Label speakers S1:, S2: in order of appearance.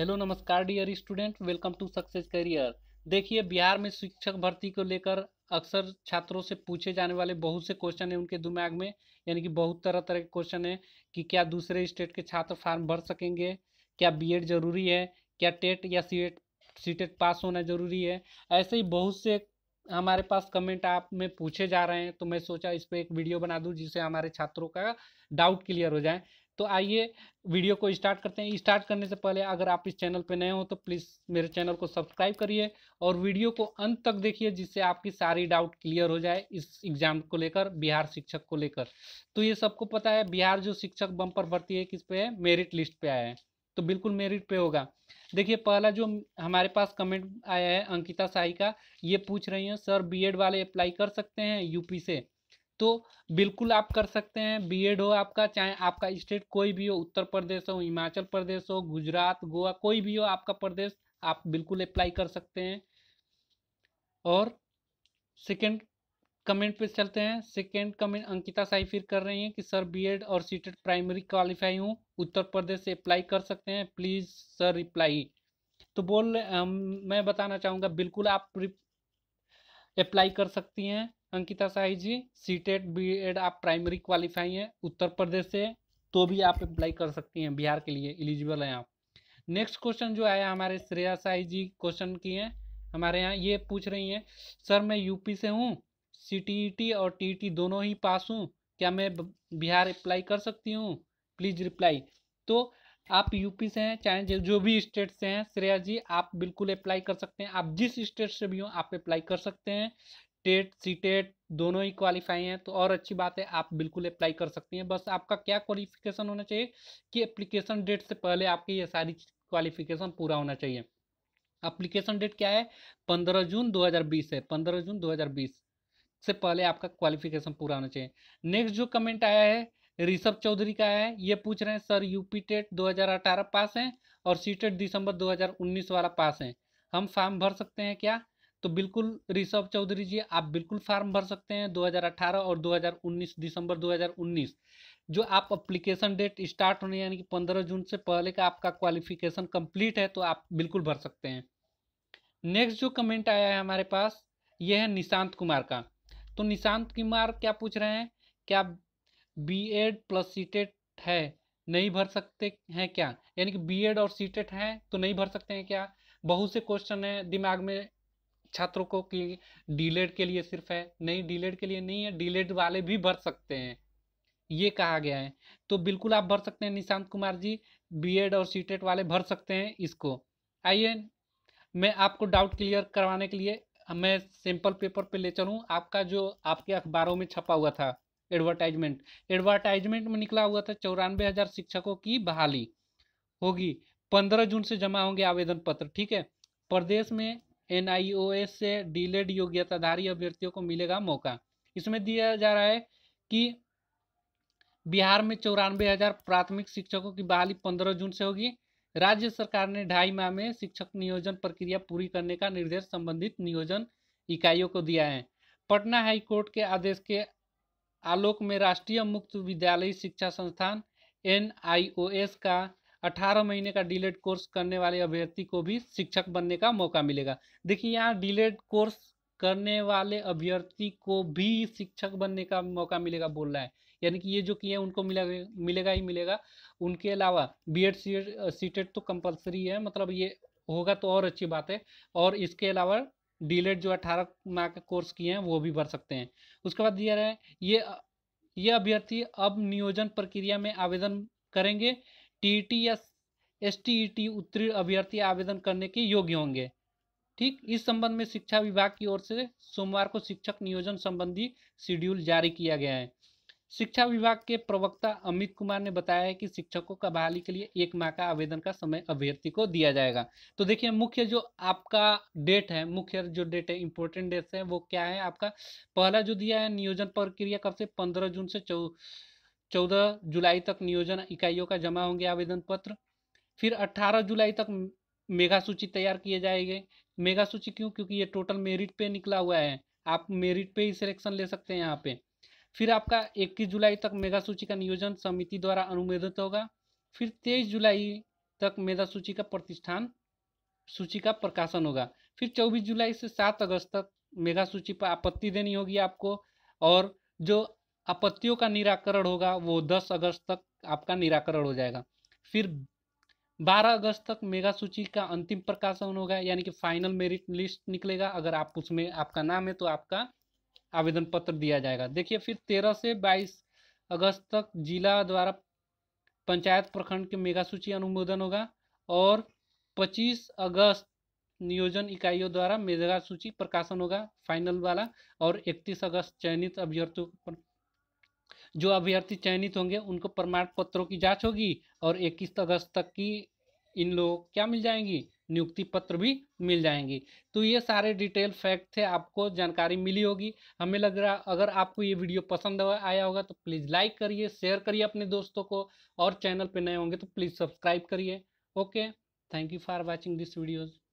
S1: hello नमस्कार dear student welcome to success career देखिए बिहार में शिक्षक भर्ती को लेकर अक्सर छात्रों से पूछे जाने वाले बहुत से क्वेश्चन हैं उनके दिमाग में यानी कि बहुत तरह तरह के क्वेश्चन हैं कि क्या दूसरे स्टेट के छात्र फार्म भर सकेंगे क्या बीएड जरूरी है क्या टेट या सीएट सीटेट पास होना जरूरी है ऐसे ही बहुत से हमारे पास कमेंट आप में पूछे जा रहे हैं तो मैं सोचा इस पर एक वीडियो बना दूं जिससे हमारे छात्रों का डाउट क्लियर हो जाए तो आइए वीडियो को स्टार्ट करते हैं स्टार्ट करने से पहले अगर आप इस चैनल पर नए हो तो प्लीज़ मेरे चैनल को सब्सक्राइब करिए और वीडियो को अंत तक देखिए जिससे आपकी सारी डाउट क्लियर हो जाए इस एग्ज़ाम को लेकर बिहार शिक्षक को लेकर तो ये सबको पता है बिहार जो शिक्षक बम्पर भर्ती है किस पे है मेरिट लिस्ट पे आया है तो बिल्कुल मेरिट पे होगा देखिए पहला जो हमारे पास कमेंट आया है अंकिता साई का ये पूछ रही हैं सर बीएड वाले अप्लाई कर सकते हैं यूपी से तो बिल्कुल आप कर सकते हैं बीएड हो आपका चाहे आपका स्टेट कोई भी हो उत्तर प्रदेश हो हिमाचल प्रदेश हो गुजरात गोवा कोई भी हो आपका प्रदेश आप बिल्कुल अप्लाई कर सकते हैं और सेकेंड कमेंट पे चलते हैं सेकेंड कमेंट अंकिता साई फिर कर रही हैं कि सर बीएड और सीटेड प्राइमरी क्वालिफाई हूँ उत्तर प्रदेश से अप्लाई कर सकते हैं प्लीज़ सर रिप्लाई तो बोल मैं बताना चाहूँगा बिल्कुल आप अप्लाई कर सकती हैं अंकिता साई जी सीटेड बीएड आप प्राइमरी क्वालिफाई हैं उत्तर प्रदेश से तो भी आप अप्लाई कर सकती हैं बिहार के लिए एलिजिबल हैं आप नेक्स्ट क्वेश्चन जो आया हमारे श्रेया साई जी क्वेश्चन की हैं हमारे यहाँ ये पूछ रही हैं सर मैं यूपी से हूँ सी और टी दोनों ही पास हूँ क्या मैं बिहार अप्लाई कर सकती हूँ प्लीज़ रिप्लाई तो आप यूपी से हैं चाहे जो भी स्टेट से हैं श्रेया जी आप बिल्कुल अप्लाई कर सकते हैं आप जिस स्टेट से भी हो आप अप्लाई कर सकते हैं टेट सी टेट दोनों ही क्वालिफाई हैं तो और अच्छी बात है आप बिल्कुल अप्लाई कर सकती हैं बस आपका क्या क्वालिफिकेशन होना चाहिए कि अप्लीकेशन डेट से पहले आपकी ये सारी क्वालिफिकेशन पूरा होना चाहिए अप्लीकेशन डेट क्या है पंद्रह जून दो है पंद्रह जून दो से पहले आपका क्वालिफिकेशन पूरा होना चाहिए नेक्स्ट जो कमेंट आया है ऋषभ चौधरी का आया है ये पूछ रहे हैं सर यूपी टेट दो पास हैं और सी टेट दिसंबर दो वाला पास हैं हम फॉर्म भर सकते हैं क्या तो बिल्कुल ऋषभ चौधरी जी आप बिल्कुल फॉर्म भर सकते हैं 2018 और 2019 दिसंबर 2019 जो आप अप्लीकेशन डेट स्टार्ट होने यानी कि 15 जून से पहले का आपका क्वालिफिकेशन कंप्लीट है तो आप बिल्कुल भर सकते हैं नेक्स्ट जो कमेंट आया है हमारे पास ये है निशांत कुमार का तो निशांत कुमार क्या पूछ रहे हैं क्या बी एड प्लस सीटेट है नहीं भर सकते हैं क्या यानी कि बी एड और सीटेट हैं तो नहीं भर सकते हैं क्या बहुत से क्वेश्चन है दिमाग में छात्रों को कि डीलेड के लिए सिर्फ है नहीं डीलेड के लिए नहीं है डीलेड वाले भी भर सकते हैं ये कहा गया है तो बिल्कुल आप भर सकते हैं निशांत कुमार जी बीएड और सीटेट वाले भर सकते हैं इसको आइए मैं आपको डाउट क्लियर करवाने के लिए मैं सिंपल पेपर पे ले चलूँ आपका जो आपके अखबारों में छपा हुआ था एडवर्टाइजमेंट एडवर्टाइजमेंट में निकला हुआ था चौरानवे हज़ार शिक्षकों की बहाली होगी पंद्रह जून से जमा होंगे आवेदन पत्र ठीक है प्रदेश में एन से डीलेड योग्यताधारी अभ्यर्थियों को मिलेगा मौका इसमें दिया जा रहा है कि बिहार में चौरानवे हज़ार प्राथमिक शिक्षकों की बहाली पंद्रह जून से होगी राज्य सरकार ने ढाई माह में शिक्षक नियोजन प्रक्रिया पूरी करने का निर्देश संबंधित नियोजन इकाइयों को दिया है पटना हाई कोर्ट के आदेश के आलोक में राष्ट्रीय मुक्त विद्यालय शिक्षा संस्थान एन का 18 महीने का डीलेट कोर्स करने वाले अभ्यर्थी को भी शिक्षक बनने का मौका मिलेगा देखिए यहाँ डीलेट कोर्स करने वाले अभ्यर्थी को भी शिक्षक बनने का मौका मिलेगा बोल रहा है यानी कि ये जो किए हैं उनको मिला मिलेगा ही मिलेगा उनके अलावा बी एड सीटेड तो कंपलसरी है मतलब ये होगा तो और अच्छी बात है और इसके अलावा डी जो अठारह माह के कोर्स किए हैं वो भी भर सकते हैं उसके बाद दिया है ये ये अभ्यर्थी अब नियोजन प्रक्रिया में आवेदन करेंगे टी टी e या एस टी ई टी उत्तीर्ण अभ्यर्थी आवेदन करने के योग्य होंगे ठीक इस संबंध में शिक्षा विभाग की ओर से सोमवार को शिक्षक नियोजन संबंधी शेड्यूल जारी किया गया है शिक्षा विभाग के प्रवक्ता अमित कुमार ने बताया है कि शिक्षकों का बहाली के लिए एक माह का आवेदन का समय अभ्यर्थी को दिया जाएगा तो देखिए मुख्य जो आपका डेट है मुख्य जो डेट है इम्पोर्टेंट डेट है वो क्या है आपका पहला जो दिया है नियोजन प्रक्रिया कब से पंद्रह जून से चौ चौदह जुलाई तक नियोजन इकाइयों का जमा होंगे आवेदन पत्र फिर अट्ठारह जुलाई तक मेगा सूची तैयार किए जाएंगे मेगा सूची क्यों क्योंकि ये टोटल मेरिट पे निकला हुआ है आप मेरिट पे ही सिलेक्शन ले सकते हैं यहाँ पे फिर आपका इक्कीस जुलाई तक मेधा सूची का नियोजन समिति द्वारा अनुमोदित होगा फिर 23 जुलाई तक मेधा सूची का प्रतिष्ठान सूची का प्रकाशन होगा फिर 24 जुलाई से 7 अगस्त तक मेगा सूची पर आपत्ति देनी होगी आपको और जो आपत्तियों का निराकरण होगा वो 10 अगस्त तक आपका निराकरण हो जाएगा फिर 12 अगस्त तक मेगा सूची का अंतिम प्रकाशन होगा यानी कि फाइनल मेरिट लिस्ट निकलेगा अगर आप उसमें आपका नाम है तो आपका आवेदन पत्र दिया जाएगा देखिए फिर तेरह से बाईस अगस्त तक जिला द्वारा पंचायत प्रखंड के मेगा सूची अनुमोदन होगा और पच्चीस अगस्त नियोजन इकाइयों द्वारा मेगा सूची प्रकाशन होगा फाइनल वाला और इकतीस अगस्त चयनित अभ्यर्थियों जो अभ्यर्थी चयनित होंगे उनको प्रमाण पत्रों की जांच होगी और इक्कीस अगस्त तक की इन लोग क्या मिल जाएंगी नियुक्ति पत्र भी मिल जाएंगी तो ये सारे डिटेल फैक्ट थे आपको जानकारी मिली होगी हमें लग रहा अगर आपको ये वीडियो पसंद आया होगा तो प्लीज़ लाइक करिए शेयर करिए अपने दोस्तों को और चैनल पर नए होंगे तो प्लीज़ सब्सक्राइब करिए okay thank you for watching this videos